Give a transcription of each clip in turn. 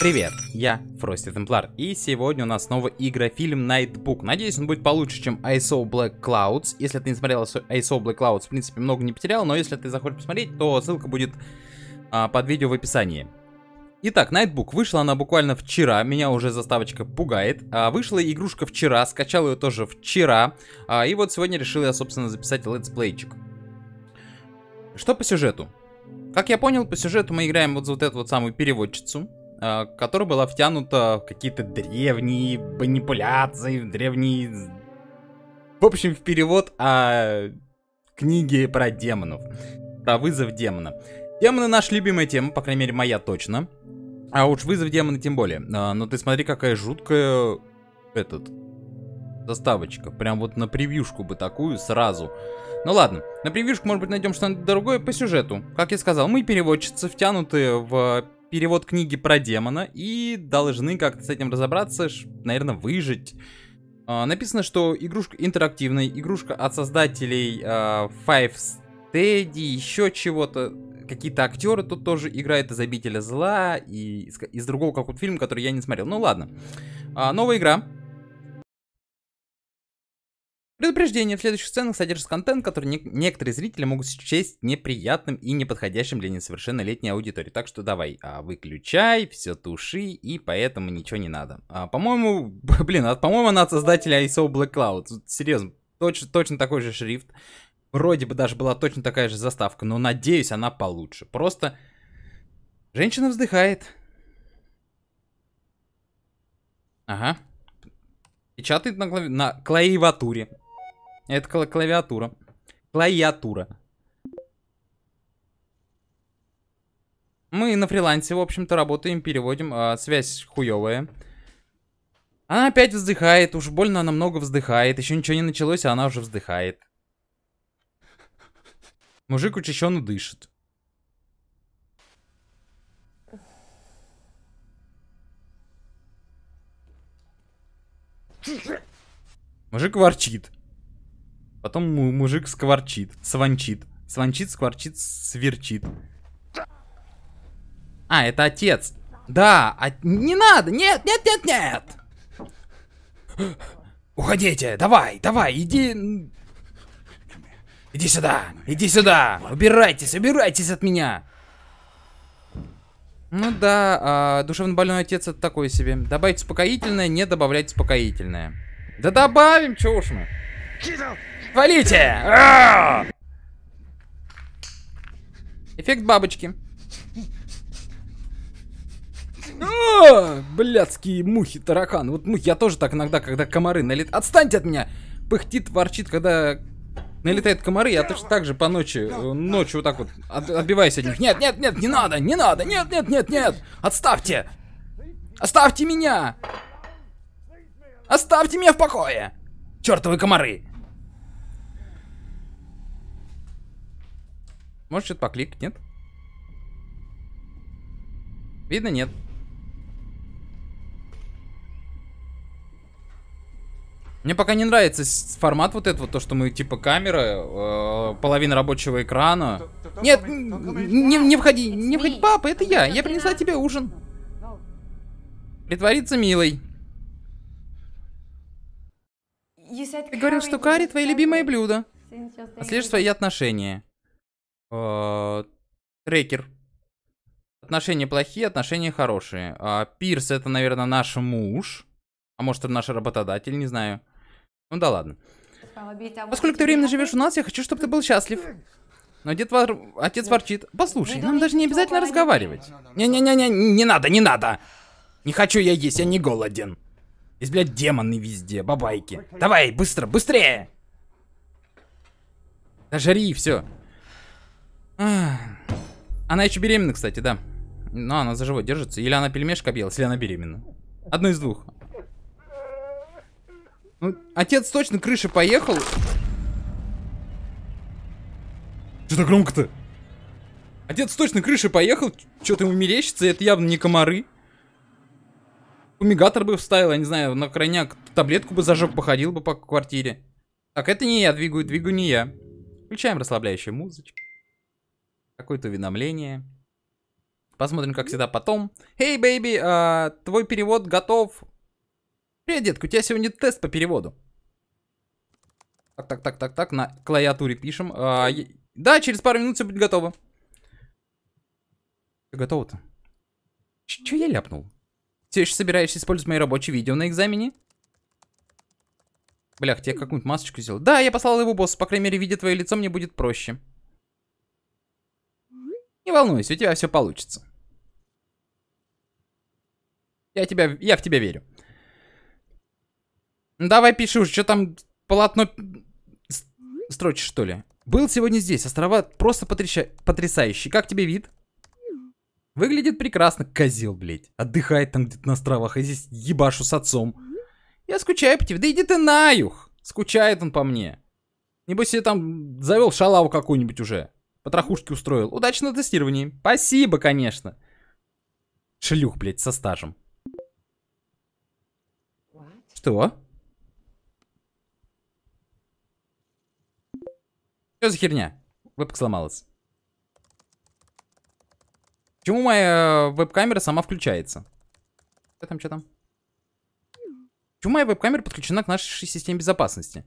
Привет, я Фрости Темплар, и сегодня у нас снова игра-фильм Nightbook. Надеюсь, он будет получше, чем ISO Black Clouds. Если ты не смотрел ISO Black Clouds, в принципе, много не потерял, но если ты захочешь посмотреть, то ссылка будет а, под видео в описании. Итак, Nightbook вышла она буквально вчера, меня уже заставочка пугает. А, вышла игрушка вчера, скачал ее тоже вчера, а, и вот сегодня решил я, собственно, записать летсплейчик. Что по сюжету? Как я понял, по сюжету мы играем вот за вот эту вот самую переводчицу, Э, которая была втянута в какие-то древние манипуляции, древние... В общем, в перевод о а, книге про демонов, про вызов демона. Демоны наша любимая тема, по крайней мере, моя точно. А уж вызов демона тем более. А, но ну, ты смотри, какая жуткая этот заставочка. Прям вот на превьюшку бы такую сразу. Ну ладно, на превьюшку, может быть, найдем что-нибудь другое по сюжету. Как я сказал, мы переводчицы, втянутые в перевод книги про демона и должны как-то с этим разобраться, наверное, выжить. А, написано, что игрушка интерактивная, игрушка от создателей а, Five Steady, еще чего-то. Какие-то актеры тут тоже играют из «Обителя зла» и из, другого какого-то фильма, который я не смотрел. Ну ладно. А, новая игра Предупреждение, в следующих сценах содержится контент, который не некоторые зрители могут счесть неприятным и неподходящим для несовершеннолетней аудитории. Так что давай, а, выключай, все туши, и поэтому ничего не надо. А, по-моему, блин, а, по-моему, она от создателя ISO Black Cloud. Серьезно, точно, точно такой же шрифт. Вроде бы даже была точно такая же заставка, но надеюсь, она получше. Просто женщина вздыхает. Ага. Печатает на, клави... на клавиатуре. Это кла клавиатура. Клавиатура. Мы на фрилансе, в общем-то, работаем, переводим. А, связь хуевая. Она опять вздыхает. Уж больно она много вздыхает. Еще ничего не началось, а она уже вздыхает. Мужик учащенно дышит. Мужик ворчит. Потом мужик скворчит, сванчит. Сванчит, скворчит, сверчит. А, это отец. Да, а... не надо, нет, нет, нет, нет. Уходите, давай, давай, иди... Иди сюда, иди сюда, убирайтесь, убирайтесь от меня. Ну да, а, душевнобольной отец это такой себе. Добавить успокоительное, не добавлять успокоительное. Да добавим, чё уж мы. Валите! А! Эффект бабочки. блядские мухи, таракан. Вот мухи, я тоже так иногда, когда комары налетают. Отстаньте от меня! Пыхтит, ворчит, когда налетают комары, я точно так же по ночи, э, ночью вот так вот отбиваюсь от них. Нет, нет, нет, не надо, не надо, нет, нет, нет, нет, отставьте! Оставьте меня! Оставьте меня в покое! Чертовы комары! Может что-то покликать, нет? Видно, нет. Мне пока не нравится формат вот этого, то, что мы типа камера, э, половина рабочего экрана. Нет, не, не входи, не входи, папа, это а я, я принесла тебе ужин. Ну. Притвориться милой. Ты говорил, что карри твои любимые блюда. Отслежь свои отношения. Э, трекер. Отношения плохие, отношения хорошие. А, Пирс это, наверное, наш муж. А может, это наш работодатель, не знаю. Ну да ладно. Поскольку ты временно живешь у нас, я хочу, чтобы ты был счастлив. Но дед вор... отец ворчит. Послушай, нам даже не обязательно разговаривать. Не-не-не-не, не надо, не надо. Не хочу я есть, я не голоден. Есть, блядь, демоны везде, бабайки. Давай, быстро, быстрее! Дожри, все. Она еще беременна, кстати, да. Но она за живой держится. Или она пельмешка объелась, или она беременна. Одно из двух. Ну, отец точно крыши поехал. Что так громко-то? Отец точно крыши поехал. Что-то ему мерещится, это явно не комары. Умигатор бы вставил, я не знаю, на крайняк таблетку бы зажег, походил бы по квартире. Так, это не я двигаю, двигаю не я. Включаем расслабляющую музычку какое-то уведомление. Посмотрим, как всегда, потом. Эй, hey, бэйби, а, твой перевод готов. Привет, детка, у тебя сегодня тест по переводу. Так, так, так, так, так, на клавиатуре пишем. А, е... Да, через пару минут все будет готово. Готово-то? Че я ляпнул? Все еще собираешься использовать мои рабочие видео на экзамене? Блях, тебе какую-нибудь масочку сделал. Да, я послал его босс, по крайней мере, видя твое лицо, мне будет проще. Не волнуйся, у тебя все получится. Я, тебя, я в тебя верю. Ну, давай пиши уже, что там полотно строчишь, что ли? Был сегодня здесь, острова просто потряща... потрясающие. Как тебе вид? Выглядит прекрасно, козел, блядь. Отдыхает там где-то на островах, а здесь ебашу с отцом. Я скучаю по тебе. Да иди ты на наюх! Скучает он по мне. Небось, я там завел шалаву какую-нибудь уже. Потрохушки устроил. Удачного тестирования. Спасибо, конечно. Шлюх, блядь, со стажем. What? Что? Что за херня? Вебка сломалась. Почему моя э, веб-камера сама включается? Что там, что там? Почему моя веб-камера подключена к нашей системе безопасности?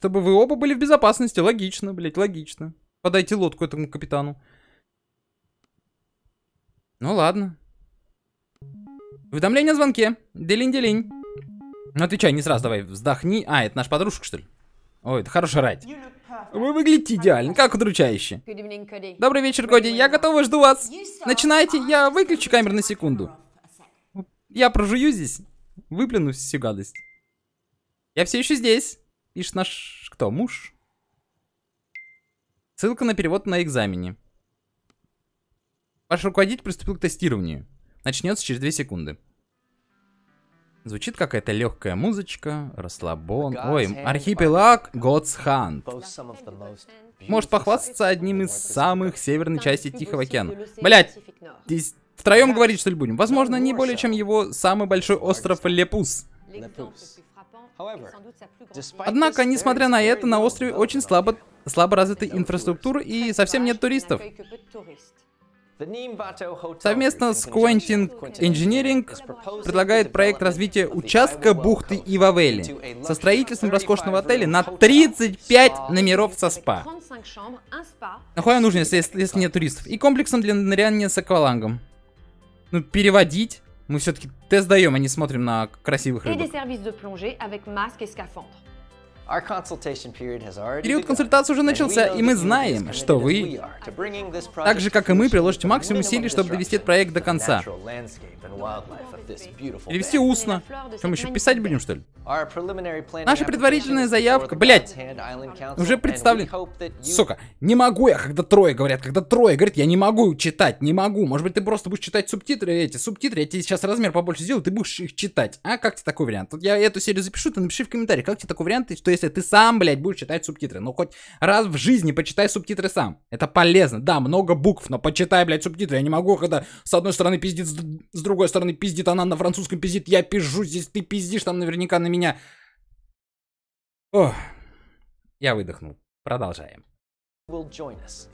Чтобы вы оба были в безопасности. Логично, блядь, логично. Подайте лодку этому капитану. Ну ладно. Уведомление о звонке. делинь. делень ну, отвечай, не сразу давай, вздохни. А, это наш подружка, что ли? Ой, это хорошая рать. Вы выглядите идеально, как удручающе. Добрый вечер, Коди. Я готова, жду вас. Начинайте, я выключу камеру на секунду. Я прожую здесь, выплюну всю гадость. Я все еще здесь. Ишь наш кто, муж? Ссылка на перевод на экзамене. Ваш руководитель приступил к тестированию. Начнется через 2 секунды. Звучит какая-то легкая музычка, расслабон. Ой, архипелаг God's Hand. Может похвастаться одним из самых северных частей Тихого океана. Блять, здесь втроем говорить что ли будем? Возможно, не более чем его самый большой остров Лепус. Однако, несмотря на это, на острове очень слабо, слабо развита инфраструктура и совсем нет туристов. Совместно с Quentin Engineering предлагает проект развития участка бухты и Вавели со строительством роскошного отеля на 35 номеров со спа. Нахуя нужно, если, если нет туристов? И комплексом для ныряния с аквалангом. Ну, переводить. Мы все-таки тест даем, а не смотрим на красивых рыбок. Период консультации уже начался, и мы знаем, что вы, так же как и мы, приложите максимум усилий, чтобы довести этот проект до конца. Перевести устно. Чем еще писать будем, что ли? Наша предварительная заявка, блять, уже представлена. Сука, не могу я, когда трое говорят, когда трое говорят, я не могу читать, не могу. Может быть, ты просто будешь читать субтитры, эти субтитры, я тебе сейчас размер побольше сделаю, ты будешь их читать. А как тебе такой вариант? я эту серию запишу, ты напиши в комментарии, как тебе такой вариант, что я если ты сам, блядь, будешь читать субтитры. Ну, хоть раз в жизни почитай субтитры сам. Это полезно. Да, много букв, но почитай, блядь, субтитры. Я не могу, когда с одной стороны пиздит, с другой стороны пиздит, она на французском пиздит, я пизжу, здесь ты пиздишь, там наверняка на меня. Ох. Я выдохнул. Продолжаем.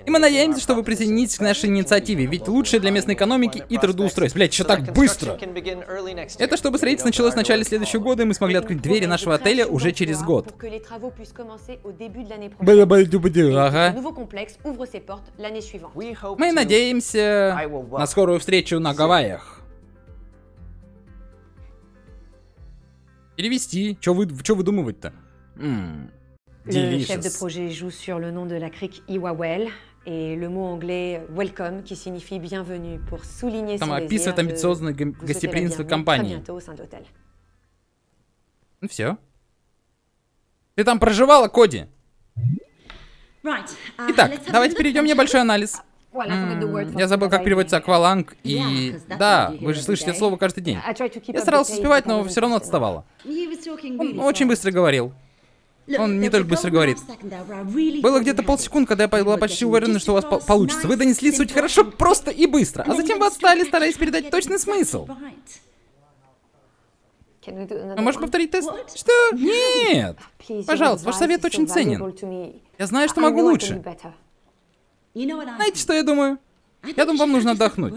И мы надеемся, что вы присоединитесь к нашей инициативе, ведь лучшее для местной экономики и трудоустройств. Блять, что так быстро? Это чтобы строительство началось в начале следующего года, и мы смогли открыть двери нашего отеля уже через год. Ага. Мы надеемся на скорую встречу на Гавайях. Перевести. Чё вы, чё выдумывать-то? Le chef de projet joue sur le nom de la crique Iwawel et le mot anglais welcome qui signifie bienvenue pour souligner Там описывает амбициозное гостеприимство компании. Ну все. Ты там проживала, Коди? Uh, Итак, давайте перейдем небольшой анализ. Я забыл, как переводится акваланг и... Да, вы же слышите слово каждый день. Я старался успевать, но все равно отставала. Он очень быстро говорил. Он не только быстро говорит. Было где-то полсекунд, когда я была почти уверена, что у вас по получится. Вы донесли суть хорошо, просто и быстро. А затем вы отстали, стараясь передать точный смысл. А можешь повторить тест? Что? Нет! Пожалуйста, ваш совет очень ценен. Я знаю, что могу лучше. Знаете, что я думаю? Я думаю, вам нужно отдохнуть.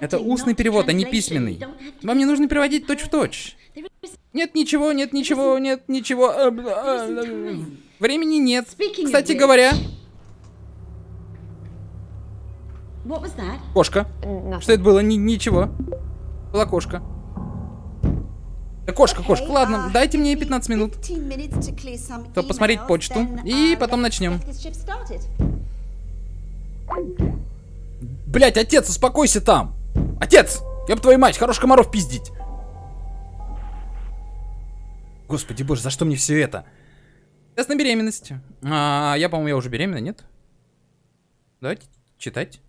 Это устный перевод, а не письменный. Вам не нужно переводить точь-в-точь. точь в точь нет ничего, нет ничего, нет ничего. Э, а, э, времени нет. Кстати говоря... Кошка. Э, Что это было? ничего. Была кошка. кошка, кошка. Ладно, uh, дайте мне 15 минут. Чтобы посмотреть почту. И uh, потом начнем. Блять, отец, успокойся там. Отец! я бы твою мать, хорош комаров пиздить. Господи боже, за что мне все это? Тест на беременность. А, я, по-моему, я уже беременна, нет? Давайте читать.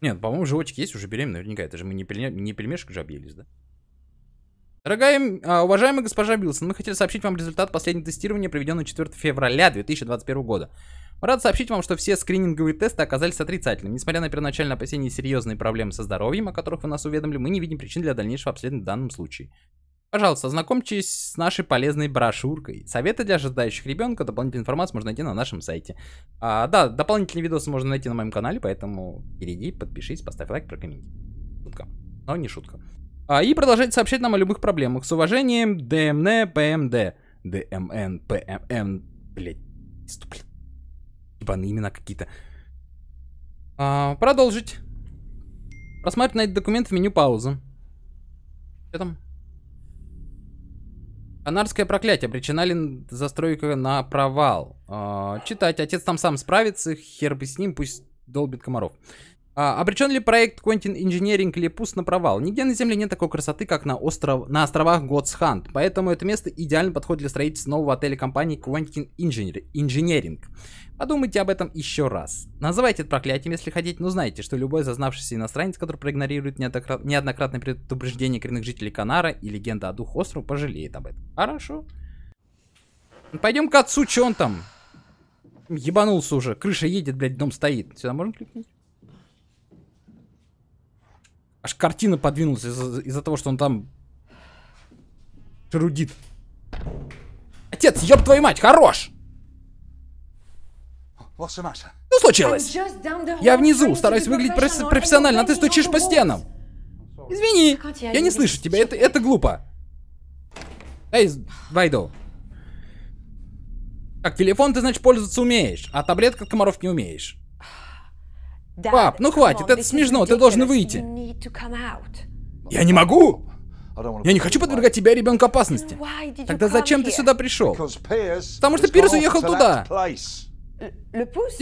Нет, по-моему, животик есть уже беременна, наверняка. Это же мы не, пере... не пельмешек же объелись, да? Дорогая, а, уважаемая госпожа Билсон, мы хотели сообщить вам результат последнего тестирования, проведенного 4 февраля 2021 года. Рад сообщить вам, что все скрининговые тесты оказались отрицательными. Несмотря на первоначальное опасение серьезные проблемы со здоровьем, о которых вы нас уведомили, мы не видим причин для дальнейшего обследования в данном случае. Пожалуйста, ознакомьтесь с нашей полезной брошюркой. Советы для ожидающих ребенка, дополнительную информацию можно найти на нашем сайте. А, да, дополнительные видосы можно найти на моем канале, поэтому перейди, подпишись, поставь лайк, прокомментируй. Шутка. Но не шутка. А, и продолжайте сообщать нам о любых проблемах. С уважением, ДМН, ПМД. ДМН, ПММ, блять, блядь. Ебаные имена какие-то. А, продолжить. Просматривать на этот документ в меню паузы. Что там? Анарское проклятие. Причина ли застройка на провал? Э, читать. Отец там сам справится. Хер бы с ним, пусть долбит комаров. А, обречен ли проект Quentin Engineering или пуст на провал? Нигде на Земле нет такой красоты, как на, остров, на островах God's Hunt, поэтому это место идеально подходит для строительства нового отеля компании Quentin Engineering. Подумайте об этом еще раз. Называйте это проклятием, если хотите, но знайте, что любой зазнавшийся иностранец, который проигнорирует неоднократное предупреждение коренных жителей Канара и легенда о дух острова, пожалеет об этом. Хорошо. пойдем к отцу, че он там? Ебанулся уже. Крыша едет, блядь, дом стоит. Сюда можно кликнуть? Аж картина подвинулась из-за из того, что он там шерудит. Отец, ёб твою мать, хорош! Что ну, случилось? Я внизу, стараюсь выглядеть профессионально, а ты стучишь по стенам. Извини, я не слышу тебя, это, это глупо. Эй, Вайду. Так, телефон ты, значит, пользоваться умеешь, а таблетка от комаров не умеешь. Пап, ну хватит, это смешно, ты должен выйти. Я не могу! Я не хочу подвергать тебя ребенку опасности. Тогда зачем ты сюда пришел? Потому что Пирс уехал туда. Э, Липус?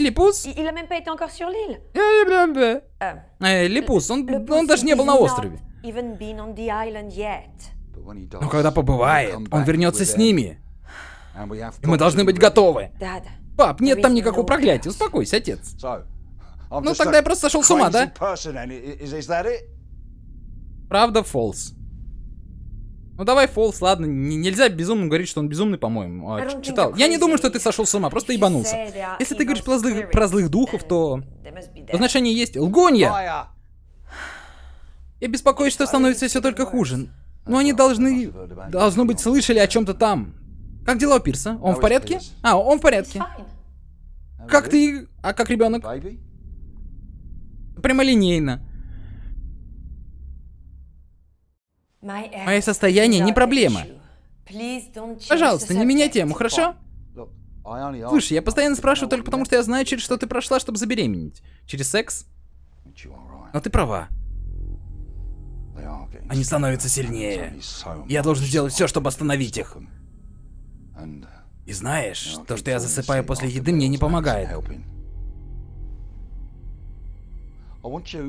Э, э, Лепус? он, он даже не был на острове. Но ну, когда побывает, он вернется с ними. И мы должны быть готовы. Пап, нет там никакого проклятия. Успокойся, отец. Ну тогда я просто сошел с ума, да? Правда, фолс. Ну давай фолс, ладно. Н нельзя безумно говорить, что он безумный, по-моему. А, читал. Я не думаю, что ты сошел с ума, просто ебанулся. Uh, Если ты говоришь про злых, про злых духов, то... то значит они есть. Лгунья! Я беспокоюсь, что становится все только хуже. Но они должны... Должно быть, слышали о чем-то там. Как дела у Пирса? Он в порядке? А, он в порядке. Как ты... А как ребенок? прямолинейно. Мое состояние не проблема. Пожалуйста, не меняй тему, хорошо? Слушай, я постоянно спрашиваю только потому, что я знаю, через что ты прошла, чтобы забеременеть. Через секс? Но ты права. Они становятся сильнее. Я должен сделать все, чтобы остановить их. И знаешь, то, что я засыпаю после еды, мне не помогает.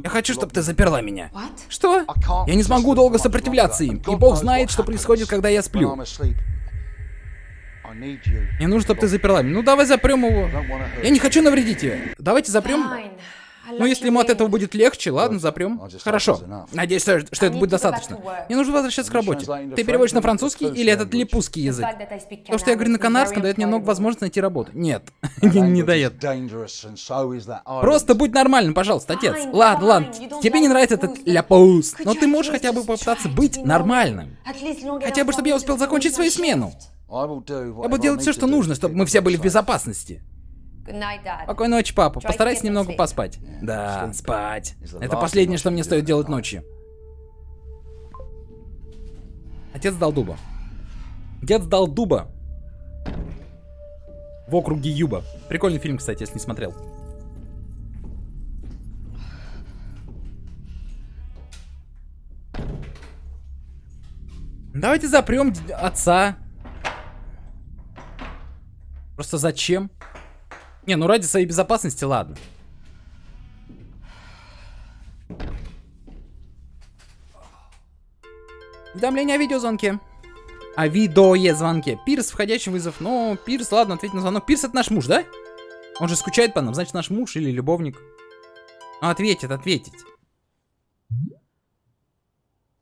Я хочу, чтобы ты заперла меня. Что? Я не смогу долго сопротивляться им, и Бог знает, что происходит, когда я сплю. Мне нужно, чтобы ты заперла меня. Ну давай запрем его. Я не хочу навредить тебе. Давайте запрем. Ну, если ему от этого будет легче, ладно, запрем. Хорошо. Надеюсь, что это будет типа достаточно. Мне нужно возвращаться к работе. Ты переводишь на французский или этот липузский язык? То, что я говорю на канарском, дает мне много возможности найти работу. Нет, не дает. Просто будь нормальным, пожалуйста, отец. Ладно, ладно, тебе не нравится этот ляпаус, но ты можешь хотя бы попытаться быть нормальным. Хотя бы, чтобы я успел закончить свою смену. Я буду делать все, что нужно, чтобы мы все были в безопасности. Покойной ночи, папа. Постарайся немного поспать. Да, спать. Это последнее, что мне стоит делать ночью. Отец дал дуба. Дед дал дуба. В округе Юба. Прикольный фильм, кстати, если не смотрел. Давайте запрем отца. Просто зачем? Не, ну ради своей безопасности, ладно. Уведомление о видеозвонке. О видеозвонке. Пирс, входящий вызов. Ну, Пирс, ладно, ответь на звонок. Пирс это наш муж, да? Он же скучает по нам, значит наш муж или любовник. Ну, ответит, ответить.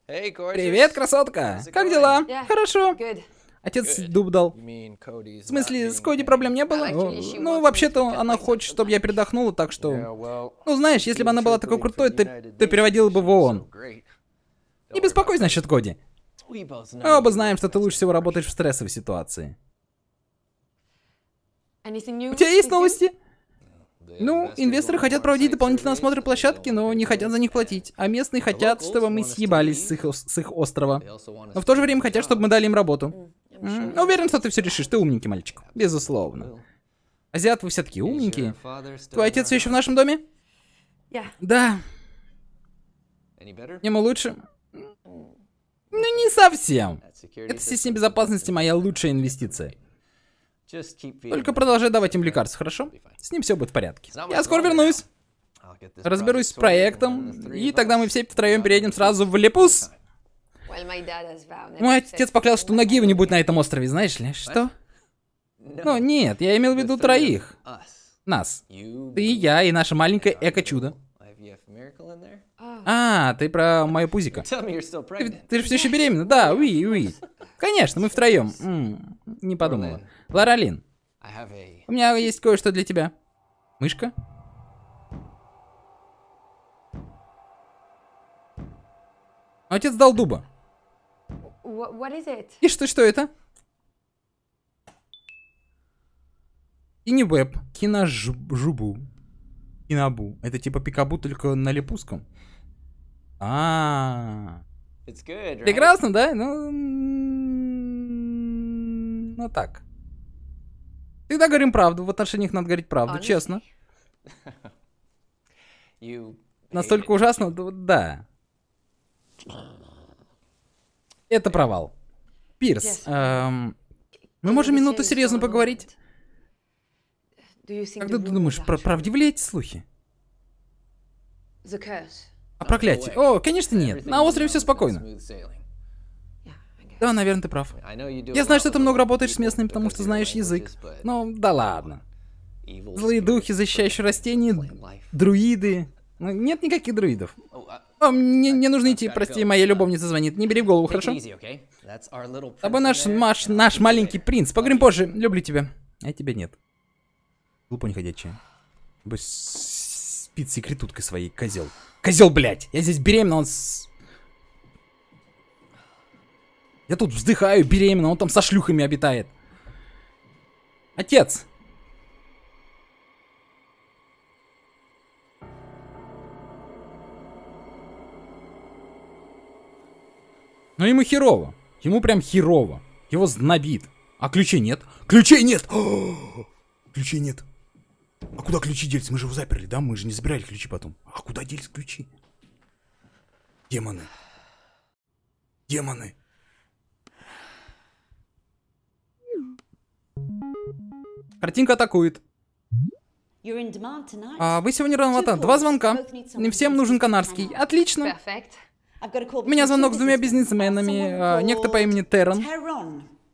Hey, Привет, красотка! Как дела? Yeah. Хорошо. Good. Отец дуб дал. В смысле, с Коди проблем не было? Ну, ну, вообще-то она хочет, чтобы я передохнула, так что... Ну, знаешь, если бы она была такой крутой, ты, ты переводила бы в ООН. Не беспокойся насчет Коди. Мы оба знаем, что ты лучше всего работаешь в стрессовой ситуации. У тебя есть новости? Ну, инвесторы хотят проводить дополнительный осмотр площадки, но не хотят за них платить. А местные хотят, чтобы мы съебались с их, с их острова. Но в то же время хотят, чтобы мы дали им работу. Mm, уверен, что ты все решишь. Ты умненький мальчик. Безусловно. Азиат, вы все такие умненькие. Твой отец еще в нашем доме? Да. Ему лучше? Ну, не совсем. Это система безопасности моя лучшая инвестиция. Только продолжай давать им лекарства, хорошо? С ним все будет в порядке. Я скоро вернусь. Разберусь с проектом, и тогда мы все втроем переедем сразу в Лепус. Мой отец поклялся, что ноги его не будет на этом острове, знаешь ли? Что? Ну, нет, я имел в виду троих. Нас. Ты и я, и наше маленькое эко-чудо. Oh. А, ты про мою пузика? Ты, ты же все еще беременна, да, уи, уи. Конечно, мы втроем. М -м, не подумала. Лоралин, у меня есть кое-что для тебя. Мышка? Отец дал дуба. What, what is it? И что, что это? Киневеб. Киножубу. Кинабу. Это типа пикабу, только на липуском. А. -а, Good, right? Прекрасно, да? Ну, ну так. Всегда говорим правду. В отношениях надо говорить правду, Honestly? честно. You... Настолько ужасно, да. Это провал. Пирс, эм, мы можем минуту серьезно поговорить? Когда ты думаешь, про правдивые эти слухи? О а проклятие? О, конечно нет. На острове все спокойно. Да, наверное, ты прав. Я знаю, что ты много работаешь с местными, потому что знаешь язык. Но ну, да ладно. Злые духи, защищающие растения, друиды. Ну, нет никаких друидов. Oh, о, мне, мне нужно идти, прости, моя любовница звонит. Не бери в голову, хорошо? Або наш, Маш, наш маленький принц. Поговорим позже. Люблю тебя. А тебя нет. Глупо неходячая. Бы спит секретуткой своей, козел. Козел, блядь! Я здесь беременна, он с... Я тут вздыхаю, беременна, он там со шлюхами обитает. Отец! Но ему херово. Ему прям херово. Его знобит. А ключей нет? Ключей нет! ключей нет. А куда ключи делись? Мы же его заперли, да? Мы же не забирали ключи потом. А куда делись ключи? Демоны. Демоны. Картинка атакует. А вы сегодня рановато. Два звонка. Всем нужен канарский. Отлично. Perfect. У меня звонок с двумя бизнесменами, а, некто по имени Террон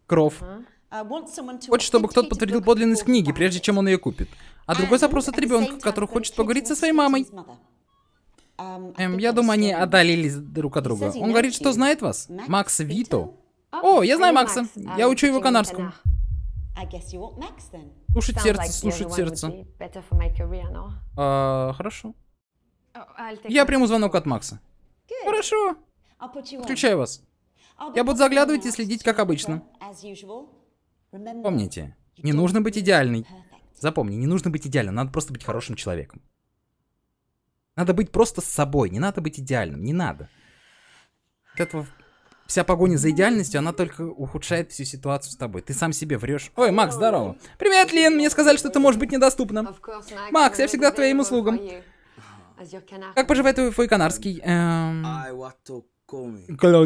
Кров. Хочет, чтобы кто-то подтвердил подлинность книги, прежде чем он ее купит. А другой запрос от ребенка, который хочет поговорить со своей мамой. Um, эм, я думаю, они отдалились друг от друга. Он говорит, что знает вас. Макс Вито. О, я знаю Макса. Я а, учу его канарскому. Слушать сердце, слушать сердце. А, хорошо. Я приму звонок от Макса. Хорошо. Включаю вас. Я буду заглядывать и следить, как обычно. Помните, не нужно быть идеальной. Запомни, не нужно быть идеальным, надо просто быть хорошим человеком. Надо быть просто с собой, не надо быть идеальным, не надо. От этого вся погоня за идеальностью, она только ухудшает всю ситуацию с тобой. Ты сам себе врешь. Ой, Макс, здорово. Привет, Лин, мне сказали, что ты можешь быть недоступна. Макс, я всегда твоим услугам. Как поживает твой канарский? Эм,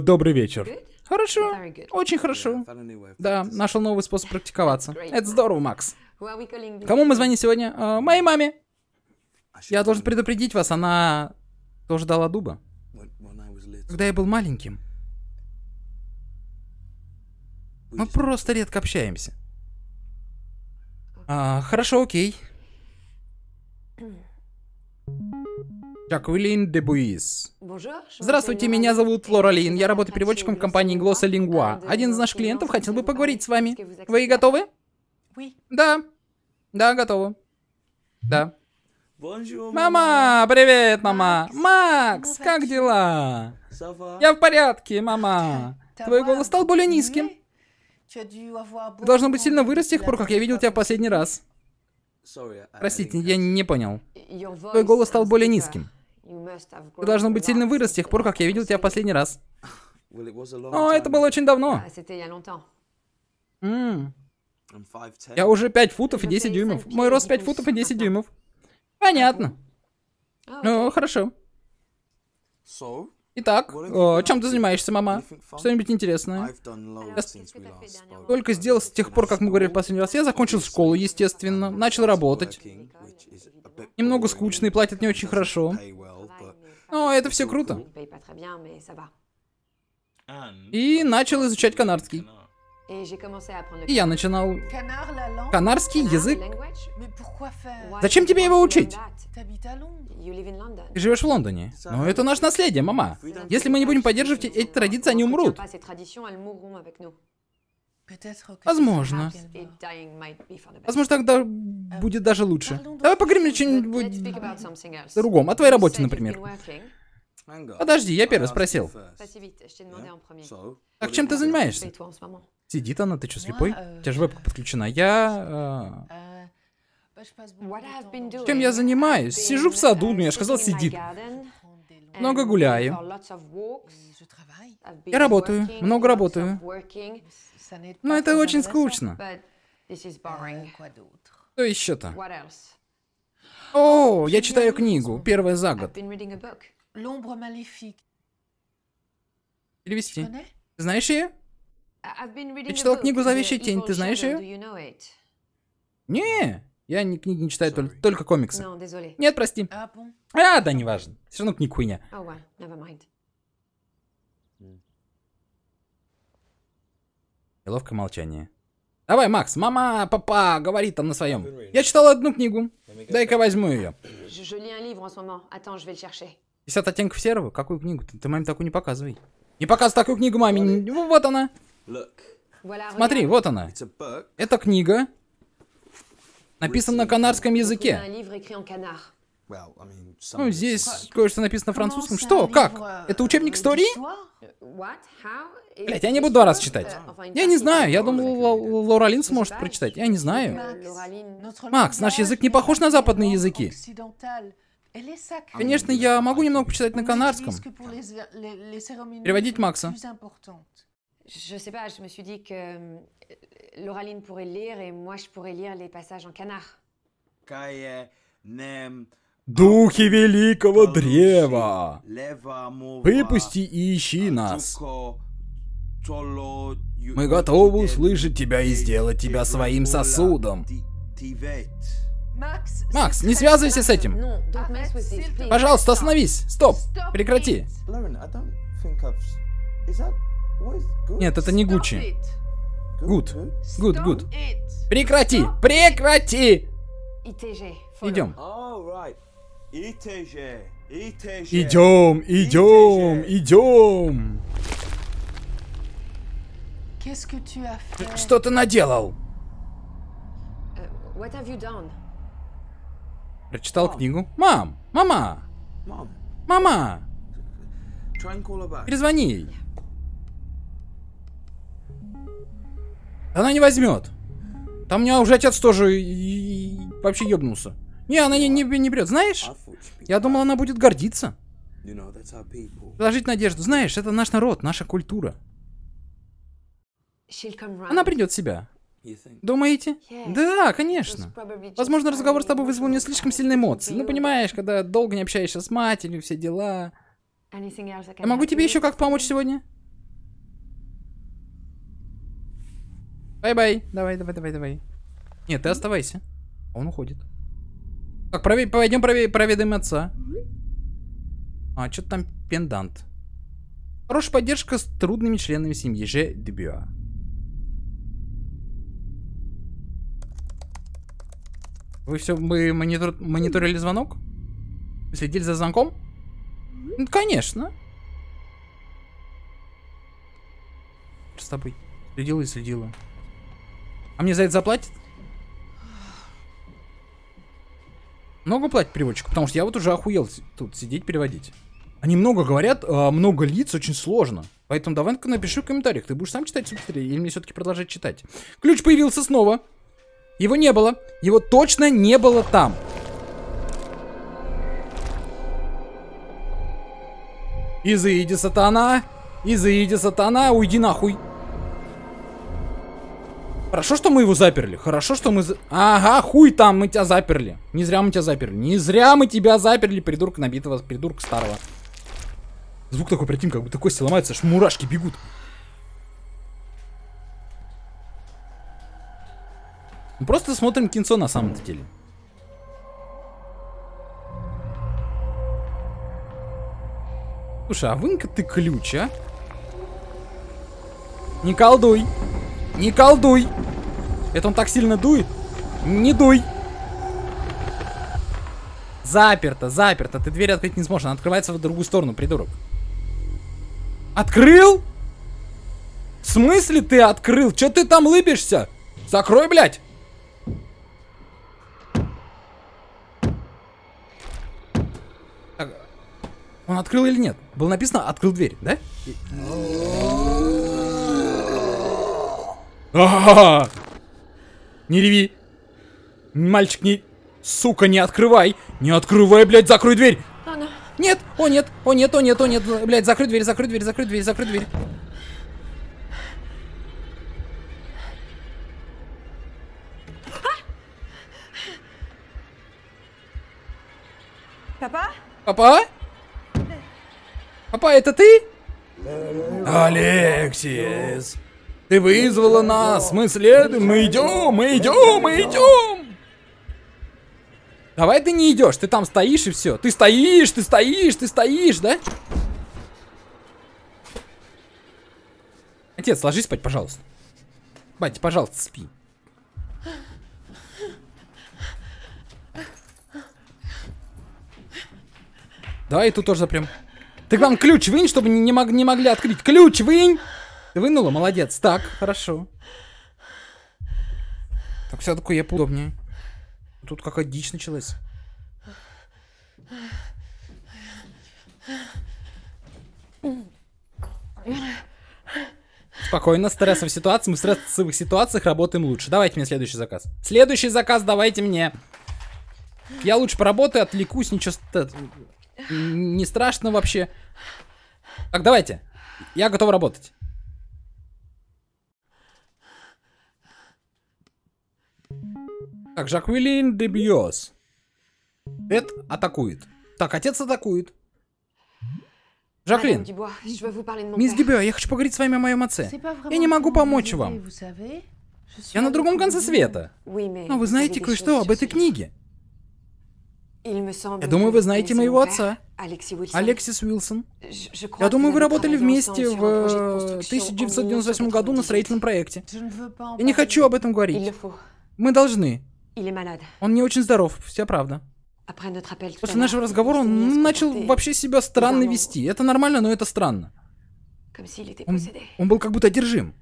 добрый вечер. Хорошо. Очень хорошо. Да, нашел новый способ практиковаться. Это здорово, Макс. Кому мы звоним сегодня? Э, моей маме. Я должен предупредить вас, она тоже дала дуба. Когда я был маленьким, мы просто редко общаемся. А, хорошо, окей. Жаквелин де Буис. Здравствуйте, меня зовут Лора Лин. Я работаю переводчиком в компании Глосса Лингуа. Один из наших клиентов хотел бы поговорить с вами. Вы готовы? Да. Да, готова. Да. Мама, привет, мама. Макс, как дела? Я в порядке, мама. Твой голос стал более низким. Ты должно быть сильно вырасти тех пор, как я видел тебя в последний раз. Простите, я не понял. Твой голос стал более низким. Ты должно быть сильно вырос с тех пор, как я видел тебя в последний раз. О, это было очень давно. Ah, М Я уже 5 футов и 10 ну, дюймов. Мой рост 5 футов и 10 дюймов. Понятно. Ну, хорошо. Итак, о, чем ты занимаешься, мама? Что-нибудь интересное? Я только сделал с тех пор, как мы говорили в последний раз. Я закончил школу, естественно, начал работать. Немного скучно и платят не очень хорошо. Но ну, это все круто. А, ну И начал изучать канарский. И я начинал... Канарский язык? Зачем тебе его учить? Ты живешь в Лондоне. Но ну, это наше наследие, мама. Если мы не будем поддерживать эти традиции, они умрут. Возможно. Возможно, тогда эм, будет даже лучше. Давай поговорим о чем-нибудь другом. О твоей работе, например. Подожди, я первый uh, спросил. Так чем ты занимаешься? Сидит она, ты что, слепой? У тебя же э, вебка подключена. Я... Э, чем я занимаюсь? Сижу в саду, ну я э, же сказал, сидит. Много гуляю. Я работаю, много работаю. Но ну, это очень скучно. Э, Что еще-то? О, я читаю книгу. Первая за год. Перевести. Ты знаешь ее? Я читал книгу «Зловещая тень». Ты знаешь ее? Не, я ни, книги не читаю, только, только комиксы. Нет, прости. А, а да, неважно. Все равно книг хуйня. Oh, Неловкое молчание. Давай, Макс, мама, папа, говорит там на своем. Я читал одну книгу. Дай-ка возьму ее. 50 оттенков серого? Какую книгу? Ты, ты маме такую не показывай. Не показывай такую книгу маме. Ну, вот она. Смотри, вот она. Это книга. Написана на канарском языке. Ну, здесь кое-что написано на французском. Что? Как? Это учебник euh, истории? Блять, я не буду два раза читать. Я не знаю, я думал, Лора сможет прочитать. Я не знаю. Макс, наш язык не похож на западные языки. Конечно, я могу немного почитать на канарском. Переводить Макса. Je э, pourrait lire et moi je pourrais lire les passages en canard. Духи великого древа, выпусти и ищи нас. А мы э, готовы услышать тебя и сделать тебя своим сосудом. Макс, не связывайся с этим. Пожалуйста, остановись. Стоп. Прекрати. Нет, это не Гуччи. Гуд. Гуд, гуд. Прекрати. Прекрати. Идем. Идем, идем, идем. Что ты наделал? Э, Прочитал книгу. Мам! Мама! Мама! Перезвони ей. Она не возьмет. Там у меня уже отец тоже и... вообще ебнулся. Не, она не, не, не берет. Знаешь, я думал, она будет гордиться. Положить надежду. Знаешь, это наш народ, наша культура. Она придет в себя. Думаете? Да, конечно. Возможно, разговор с тобой вызвал не слишком сильные эмоции. Ну, понимаешь, когда долго не общаешься с матерью, все дела. Я могу тебе еще как помочь сегодня? Бай-бай. Давай, давай, давай, давай. Нет, ты оставайся. Он уходит. Так, пойдем прове... проведаем отца. А, что-то там пендант. Хорошая поддержка с трудными членами семьи Же Дебюа. Вы все, мы монитор, мониторили звонок? Следили за звонком? Ну, конечно. С тобой. Следила и следила. А мне за это заплатят? Много платят переводчик, Потому что я вот уже охуел тут сидеть переводить. Они много говорят, а много лиц, очень сложно. Поэтому давай-ка напиши в комментариях, ты будешь сам читать субтитры или мне все-таки продолжать читать. Ключ появился снова. Его не было. Его точно не было там. Изаиди, сатана! Изаиди, сатана! Уйди нахуй! Хорошо, что мы его заперли. Хорошо, что мы... Ага, хуй там, мы тебя заперли. Не зря мы тебя заперли. Не зря мы тебя заперли, придурка набитого, придурка старого. Звук такой, прикинь, как бы такой ломаются, аж мурашки бегут. Мы просто смотрим кинцо на самом деле. Слушай, а вынка ты ключ, а? Не колдуй! Не колдуй! Это он так сильно дует? Не дуй! Заперто, заперто. Ты дверь открыть не сможешь. Она открывается в другую сторону, придурок. Открыл? В смысле ты открыл? Че ты там лыбишься? Закрой, блядь! Он открыл или нет? Было написано «открыл дверь», да? Ага! Не реви! Мальчик, не... Сука, не открывай! Не открывай, блядь, закрой дверь! Нет! О, нет! О, нет! О, нет! О, нет! Блядь, закрой дверь, закрой дверь, закрой дверь, закрой дверь! Папа? Папа? Папа, это ты? Алексис! Ты вызвала нас! Мы следуем! Мы идем! Мы идем! Мы идем! Давай ты не идешь, ты там стоишь и все. Ты стоишь, ты стоишь, ты стоишь, да? Отец, ложись спать, пожалуйста. Мать, пожалуйста, спи. Давай и тут тоже запрям. Так вам ключ вынь, чтобы не, мог, не могли открыть. Ключ вынь! Ты вынула, молодец. Так, хорошо. Так, все такое удобнее Тут какая дичь началась. Спокойно, стрессовые ситуации. Мы в стрессовых ситуациях работаем лучше. Давайте мне следующий заказ. Следующий заказ давайте мне. Я лучше поработаю, отвлекусь, ничего... Не страшно вообще. Так, давайте. Я готов работать. Так, Жаквилин Дебиос. Эд атакует. Так, отец атакует. Жаклин, мисс Дебюа, я хочу поговорить с вами о моем отце. Я не могу помочь вам. Я на другом конце света. Но вы знаете кое-что об этой книге. Я думаю, вы знаете моего отца. Алексис Уилсон. Я думаю, вы работали вместе в 1998 э, году на строительном проекте. Я не хочу об этом говорить. Мы должны. Он не очень здоров, вся правда. После нашего разговора он начал вообще себя странно вести. Это нормально, но это странно. Он, он был как будто одержим.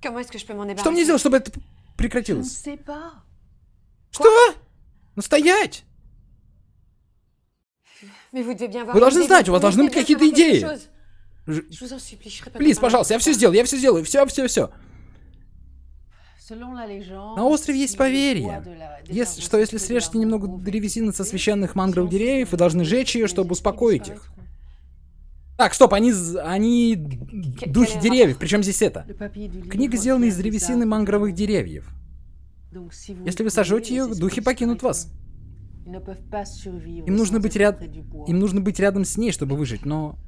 Что мне сделать, чтобы это прекратилось? Что? Ну стоять! Вы должны знать, у вас должны быть какие-то идеи. Плиз, пожалуйста, я все сделаю, я все сделаю, все, все, все. На острове есть поверье, если что если срежете немного древесины со священных мангровых деревьев, вы должны жечь ее, чтобы успокоить их. Так, стоп, они, они духи деревьев, причем здесь это? Книга сделана из древесины мангровых деревьев. Если вы сожжете ее, духи покинут вас. Им нужно быть, ряд... Им нужно быть рядом с ней, чтобы выжить, но...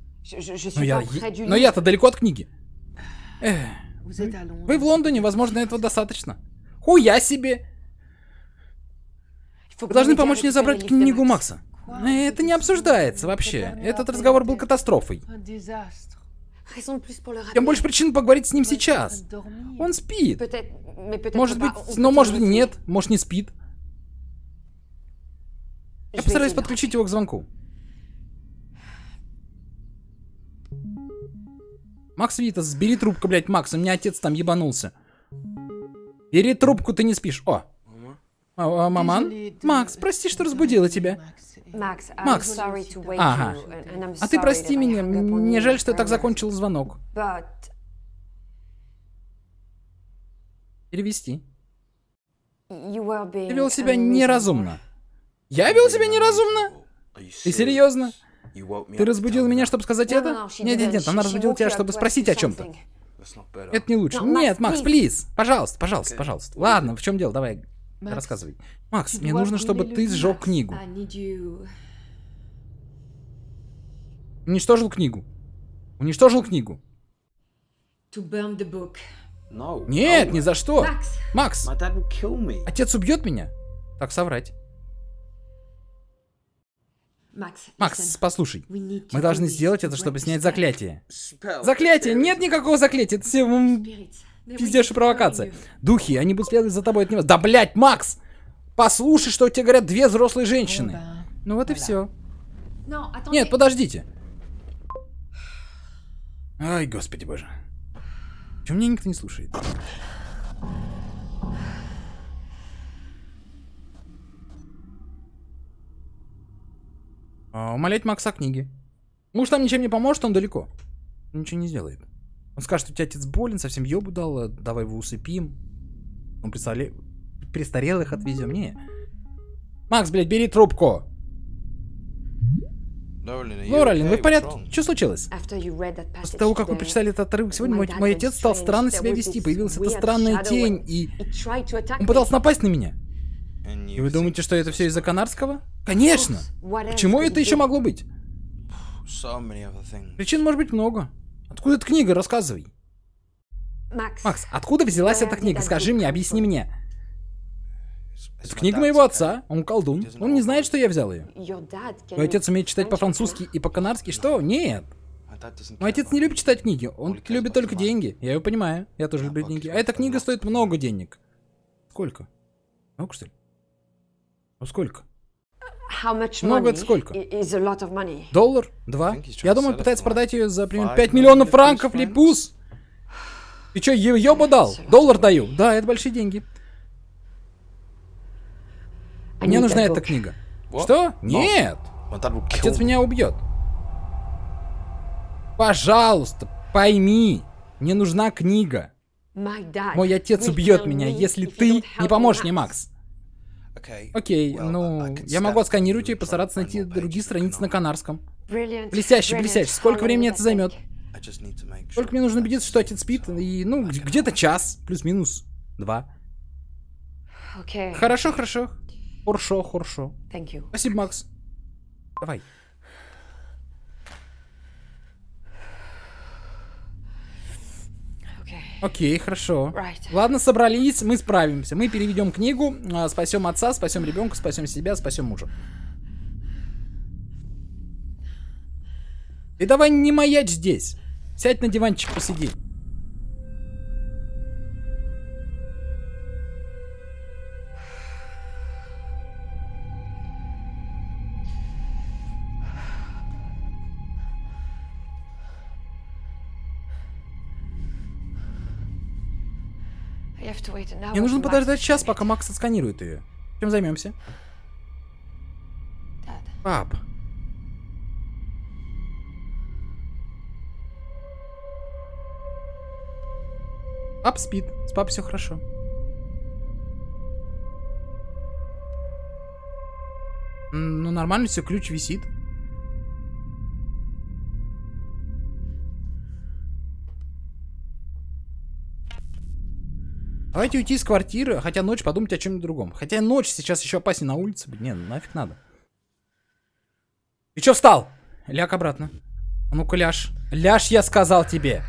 Но, я... но я-то далеко от книги. Эх. Вы в Лондоне, возможно, этого достаточно. Хуя себе! Вы должны помочь мне забрать книгу Макса. Э, это не обсуждается вообще. Этот разговор был катастрофой. Тем а больше причин поговорить с ним сейчас. Он спит. Ну, ну, может быть, но может быть нет, может не спит. Я постараюсь подключить его к звонку. Макс Витас, бери трубку, блядь, Макс, у меня отец там ебанулся. Бери трубку, ты не спишь. О, а, а, маман? Макс, прости, что разбудила тебя. Макс. Ага. А ты прости меня, мне жаль, что я так закончил звонок. Перевести. Ты вел себя неразумно. Я вел себя неразумно? Ты серьезно? Ты разбудил меня, чтобы сказать это? Нет, нет, нет, она разбудила тебя, чтобы спросить о чем-то. Это не лучше. Нет, Макс, плиз. Пожалуйста, пожалуйста, пожалуйста. Ладно, в чем дело, давай, Макс, Рассказывай. Макс, мне нужно, чтобы ты сжег книгу. Уничтожил книгу. Уничтожил книгу. Нет, no. ни за что. Макс. Отец убьет меня? Так соврать. Макс, послушай. Мы должны сделать это, чтобы снять заклятие. Заклятие! Нет никакого заклятия пиздешь и провокация. Духи, они будут следовать за тобой от него. Да, блядь, Макс! Послушай, что тебе говорят две взрослые ну женщины. Ну, вот и ну все. А Нет, подождите. Ай, господи боже. Чем меня никто не слушает? А, умолять Макса книги. Муж там ничем не поможет, он далеко. Ничего не сделает. Он скажет, что у тебя отец болен, совсем ёбу дал, э, давай его усыпим. Он престарел... престарелых отвезем. Не. Макс, блядь, бери трубку. Ну, Лоралин, вы в порядке? Что случилось? После того, как вы прочитали этот отрывок сегодня, мой, мой отец стал странно себя вести. Появилась эта странная тень, и он пытался напасть на меня. И вы думаете, что это все из-за Канарского? Конечно! Почему это еще могло быть? Причин может быть много. Откуда эта книга? Рассказывай. Макс, Макс откуда взялась эта книга? Скажи мне, объясни мне. Это книга моего отца, он колдун. Он не знает, что я взял ее. Мой отец умеет читать по-французски и по-канарски? Что? Нет. Мой отец не любит читать книги, он любит только деньги. Я его понимаю, я тоже люблю деньги. А эта книга стоит много денег. Сколько? Много, ну, что ли? Ну сколько? Много ну, это сколько? Доллар? Два? Я думаю, пытается продать ее за примерно 5 миллионов франков, липус. Ты что, ее бы дал? Доллар даю. Да, это большие деньги. Мне нужна эта книга. Что? Нет. Отец меня убьет. Пожалуйста, пойми, мне нужна книга. Мой отец убьет меня, если ты не поможешь мне, Макс. Окей, ну, я могу отсканировать ее и постараться найти другие страницы на канарском. Блестяще, блестяще. Сколько времени это займет? Только мне нужно убедиться, что отец спит, и, ну, где-то час, плюс-минус два. Хорошо, хорошо. Хорошо, хорошо. Спасибо, Макс. Давай. Окей, хорошо. Right. Ладно, собрались, мы справимся. Мы переведем книгу, а, спасем отца, спасем ребенка, спасем себя, спасем мужа. И давай не маячь здесь. Сядь на диванчик, посиди. Мне нужно подождать час, пока Макс отсканирует ее. Чем займемся? Пап. Пап спит. С пап все хорошо. Ну, нормально все, ключ висит. Давайте уйти из квартиры, хотя ночь подумать о чем-нибудь другом. Хотя ночь сейчас еще опаснее на улице. Не, ну нафиг надо. Ты че встал? Ляг обратно. А ну-ка, ляж. Ляж, я сказал тебе.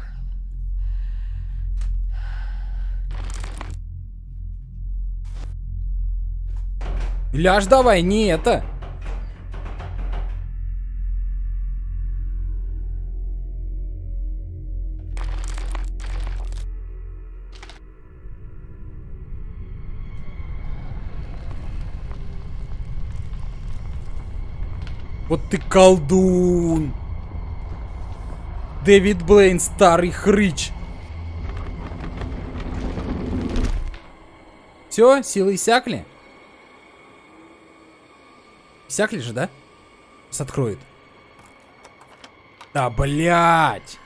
Ляж давай, не это. Вот ты колдун. Дэвид Блейн, старый хрыч. Все, силы иссякли? Иссякли же, да? Сейчас откроет. Да, блядь!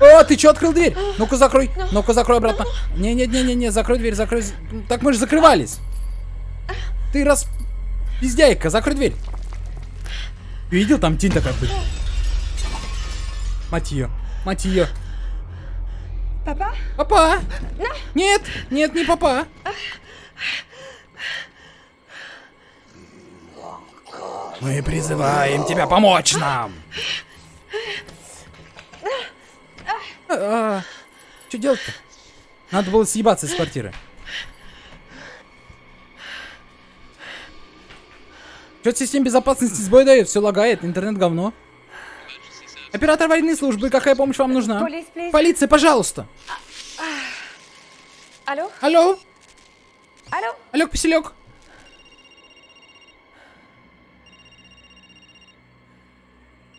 О, а, ты что открыл дверь? Ну-ка закрой, ну-ка закрой обратно. Не-не-не-не, закрой дверь, закрой. Так мы же закрывались. Ты раз Пиздяйка, закрой дверь. видел, там тень такая, блин. Мать ее, мать ее. Папа? Папа! Нет, нет, не папа. Мы призываем тебя помочь нам. А, а, а. что делать-то? Надо было съебаться из квартиры. Что-то система безопасности сбой дает, все лагает, интернет говно. Оператор военной службы, какая помощь вам нужна? Полиция, пожалуйста. Алло? Алло? Алло? Алло, Поселек.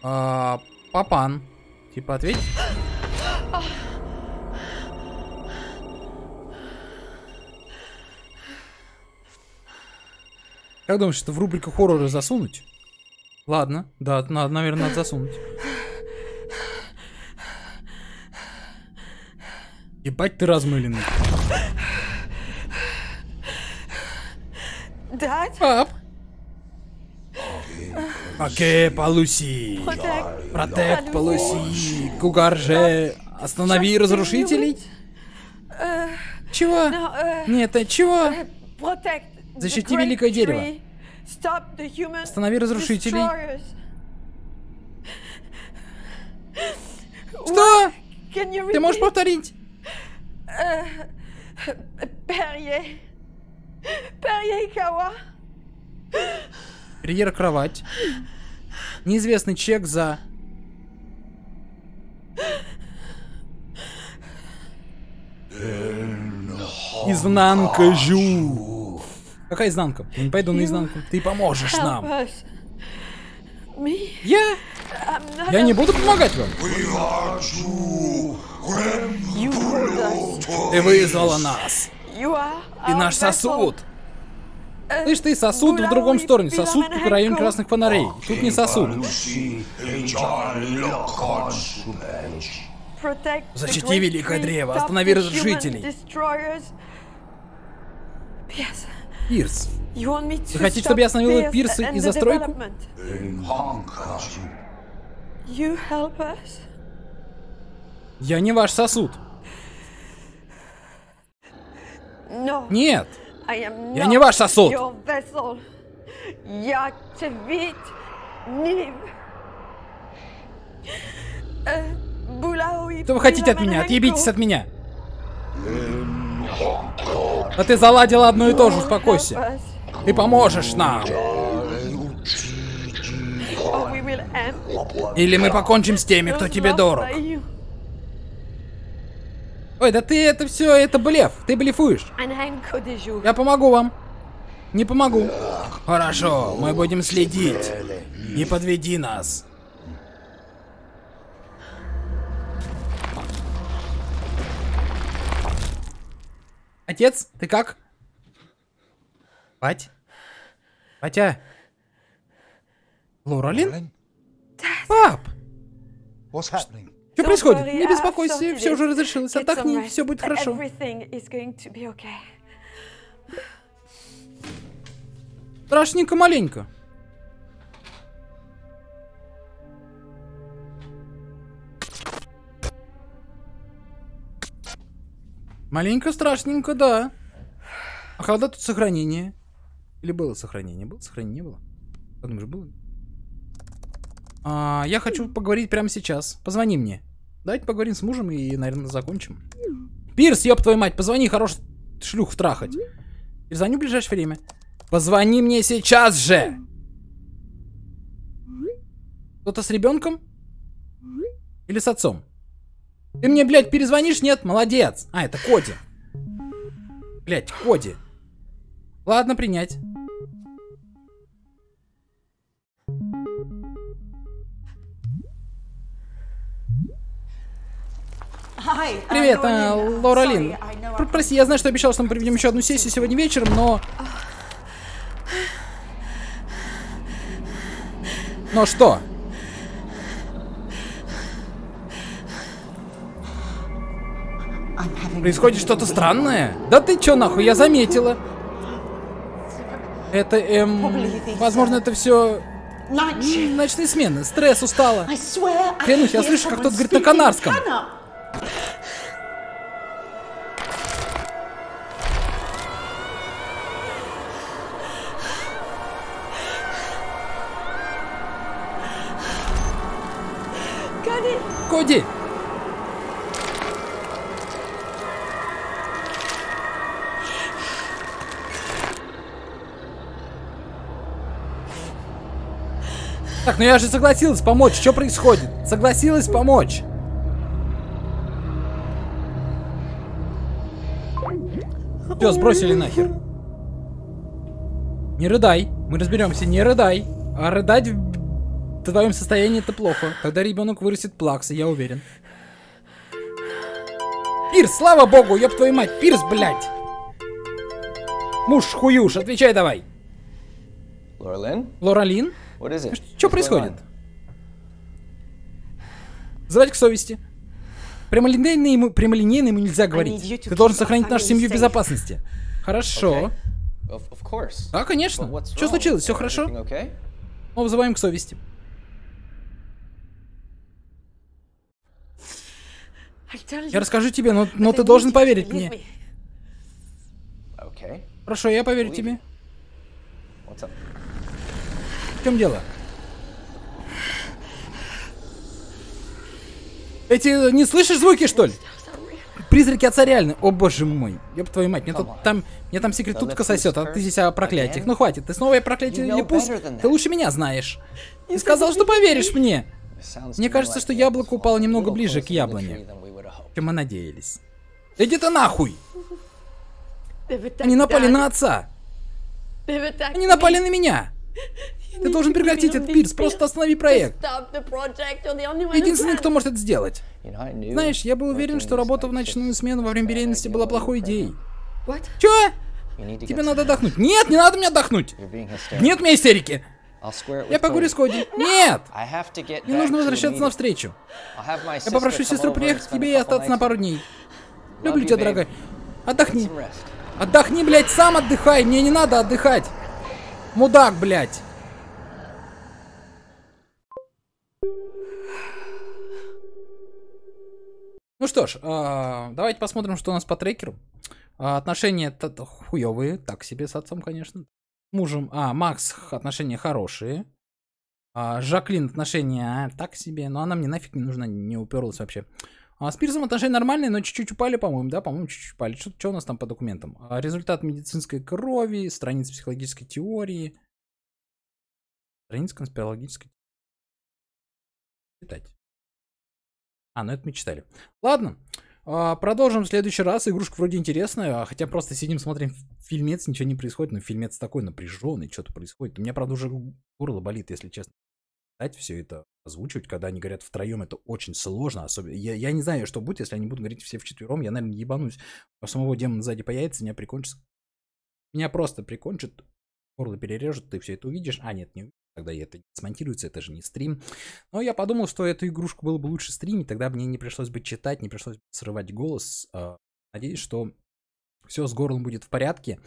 А, папан. Типа ответь. Как думаешь, это в рубрику хоррора засунуть? Ладно, да, надо, наверное, надо засунуть. Ебать ты размыленный. Дать? Пап. Оке, полуси. Протек, полуси. Кугарже. Останови разрушителей. Чего? Нет, а чего? Протект. Защити великое дерево. Останови разрушителей. Что? Ты можешь повторить? Перье. Перье Перьер кровать. Неизвестный чек за... Изнанка жу. Какая изнанка? Я не пойду изнанку. Ты поможешь нам. Я? А, Я не буду помогать вам. Ты вызвала нас. И наш сосуд. Слышь, э, ты сосуд в другом стороне. Сосуд в районе красных фонарей. Тут не сосуд. Защити великое древо. Останови разрушителей. Пирс. Вы хотите, чтобы я остановил пирсы и застройку? Я не ваш сосуд. Нет. Я не ваш сосуд. Я э, Что вы хотите от меня? Отъебитесь от меня. Эм, а ты заладила одно и то же, успокойся. И поможешь нам. Oh, Или мы покончим с теми, кто тебе дорог. Ой, да ты это все, это блеф. Ты блефуешь. Я помогу вам. Не помогу. Хорошо, мы будем следить. Не подведи нас. Отец, ты как? Пать? Батя? Лоралин? Ну, Пап! Что происходит? Не беспокойся, все уже разрешилось. Отдохни, все будет хорошо. Страшненько маленько. Маленько страшненько, да. А когда тут сохранение? Или было сохранение? Было сохранение? Не было? Подумаешь, было? А, я хочу поговорить прямо сейчас. Позвони мне. Давайте поговорим с мужем и, наверное, закончим. Пирс, ёб твою мать, позвони, хорош шлюх трахать. Перезвоню в ближайшее время. Позвони мне сейчас же! Кто-то с ребенком? Или с отцом? Ты мне, блядь, перезвонишь? Нет? Молодец. А, это Коди. Блядь, Коди. Ладно, принять. Привет, uh, Лора Лин. Про Прости, я знаю, что обещал, что мы проведем еще одну сессию сегодня вечером, но... Но что? Происходит что-то странное. Да ты чё нахуй, я заметила. Это, эм... Возможно, это все Ночные смены, стресс, устала. Клянусь, я слышу, как кто-то говорит на канарском. Коди! так? Ну я же согласилась помочь. Что происходит? Согласилась помочь. Все, сбросили нахер. Не рыдай. Мы разберемся. Не рыдай. А рыдать в твоем состоянии это плохо. Когда ребенок вырастет плакса, я уверен. Пирс, слава богу, ёб твою мать, Пирс, блядь! Муж хуюш, отвечай давай. Лоралин? Лоралин? Что происходит? Звать к совести. Прямолинейно ему, прямолинейно ему нельзя говорить. Ты должен сохранить нашу семью в безопасности. Хорошо. Да, конечно. Что случилось? Все хорошо? Мы вызываем к совести. Я расскажу тебе, но, но ты должен поверить мне. Хорошо, я поверю тебе. В чем дело? Эти, э, не слышишь звуки, что ли? Призраки отца реальны. О боже мой. Ёб твою мать, мне тут там, мне там секретутка сосет, а ты здесь о проклятиях. Ну хватит, ты снова я о проклятии Липус. Ты лучше меня знаешь. Ты сказал, что поверишь мне. Мне кажется, что яблоко упало немного ближе к яблоне, чем мы надеялись. Иди ты нахуй! Они напали на отца! Они напали на меня! Ты должен прекратить этот пирс, просто останови проект. Единственный, кто может это сделать. Знаешь, я был уверен, что работа в ночную смену во время беременности была плохой идеей. Чё? Тебе надо отдохнуть. Нет, не надо мне отдохнуть. Нет у меня истерики. Я поговорю с Коди. Нет! Мне нужно возвращаться на встречу. Я попрошу сестру приехать к тебе и остаться на пару дней. Люблю тебя, дорогая. Отдохни. Отдохни, блядь, сам отдыхай. Мне не надо отдыхать. Мудак, блядь! Ну что ж, а, давайте посмотрим, что у нас по трекеру. А, отношения хуевые, так себе с отцом, конечно. Мужем, а, Макс отношения хорошие. А, Жаклин отношения так себе, но она мне нафиг не нужна, не уперлась вообще. А с Пирсом отношения нормальные, но чуть-чуть упали, по-моему, да, по-моему, чуть-чуть упали. Что, что у нас там по документам? А результат медицинской крови, страница психологической теории, страница конспирологической читать. А, ну это мы читали. Ладно, а, продолжим в следующий раз. Игрушка вроде интересная, а хотя просто сидим, смотрим фильмец, ничего не происходит, но фильмец такой напряженный, что-то происходит. У меня, правда, уже горло болит, если честно. Дать все это озвучивать, когда они говорят втроем, это очень сложно. Особенно. Я, я не знаю, что будет, если они будут говорить все вчетвером, я, наверное, ебанусь. У самого демона сзади появится, меня прикончит. Меня просто прикончит, горло перережут, ты все это увидишь. А, нет, не увидишь. Тогда это не смонтируется, это же не стрим. Но я подумал, что эту игрушку было бы лучше стримить, тогда мне не пришлось бы читать, не пришлось бы срывать голос. А, надеюсь, что все с горлом будет в порядке.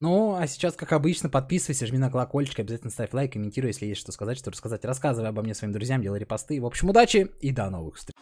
Ну, а сейчас, как обычно, подписывайся, жми на колокольчик, обязательно ставь лайк, комментируй, если есть что сказать, что рассказать. Рассказывай обо мне своим друзьям, делай репосты. В общем, удачи и до новых встреч.